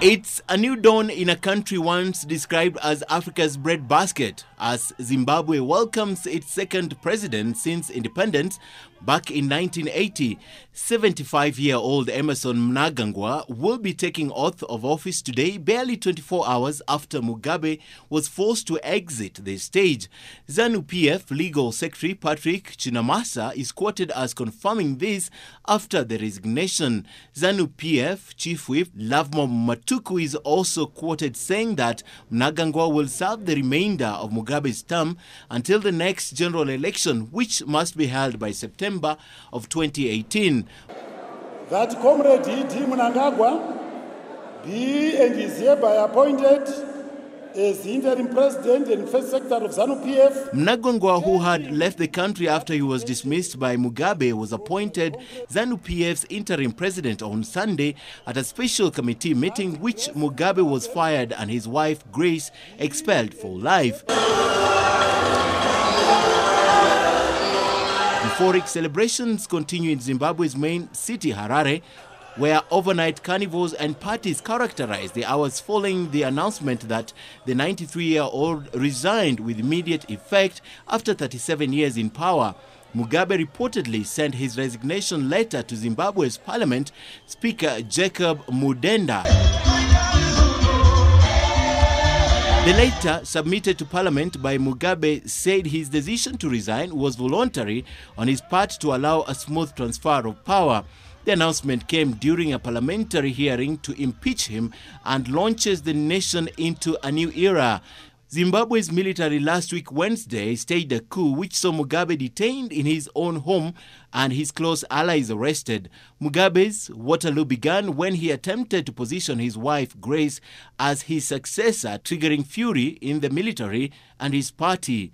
It's a new dawn in a country once described as Africa's breadbasket, as Zimbabwe welcomes its second president since independence back in 1980. 75 year old Emerson Mnangagwa will be taking oath of office today, barely 24 hours after Mugabe was forced to exit the stage. ZANU PF legal secretary Patrick Chinamasa is quoted as confirming this after the resignation. ZANU PF chief whip Lavmo Mat Tuku is also quoted saying that Mnangagwa will serve the remainder of Mugabe's term until the next general election, which must be held by September of 2018. That Comrade D. Mnangagwa be and is hereby appointed as interim president and first secretary of ZANU-PF. Mnangagwa, who had left the country after he was dismissed by Mugabe, was appointed ZANU-PF's interim president on Sunday at a special committee meeting which Mugabe was fired and his wife, Grace, expelled for life. Euphoric celebrations continue in Zimbabwe's main city, Harare, where overnight carnivals and parties characterized the hours following the announcement that the 93 year old resigned with immediate effect after 37 years in power. Mugabe reportedly sent his resignation letter to Zimbabwe's parliament speaker Jacob Mudenda. The letter submitted to parliament by Mugabe said his decision to resign was voluntary on his part to allow a smooth transfer of power. The announcement came during a parliamentary hearing to impeach him and launches the nation into a new era. Zimbabwe's military last week, Wednesday, staged a coup which saw Mugabe detained in his own home and his close allies arrested. Mugabe's Waterloo began when he attempted to position his wife, Grace, as his successor, triggering fury in the military and his party.